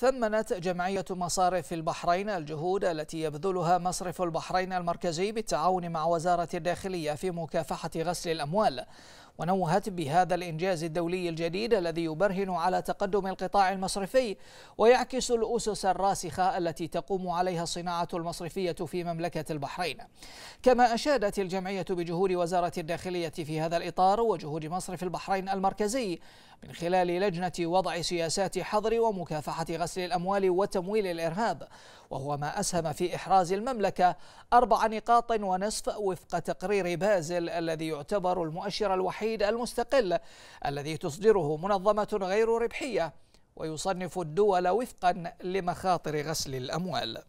ثمنت جمعية مصارف البحرين الجهود التي يبذلها مصرف البحرين المركزي بالتعاون مع وزارة الداخلية في مكافحة غسل الأموال ونوهت بهذا الإنجاز الدولي الجديد الذي يبرهن على تقدم القطاع المصرفي ويعكس الأسس الراسخة التي تقوم عليها الصناعة المصرفية في مملكة البحرين كما أشادت الجمعية بجهود وزارة الداخلية في هذا الإطار وجهود مصرف البحرين المركزي من خلال لجنة وضع سياسات حظر ومكافحة غسل الأموال وتمويل الإرهاب وهو ما أسهم في إحراز المملكة أربع نقاط ونصف وفق تقرير بازل الذي يعتبر المؤشر الوحيد المستقل الذي تصدره منظمة غير ربحية ويصنف الدول وفقا لمخاطر غسل الأموال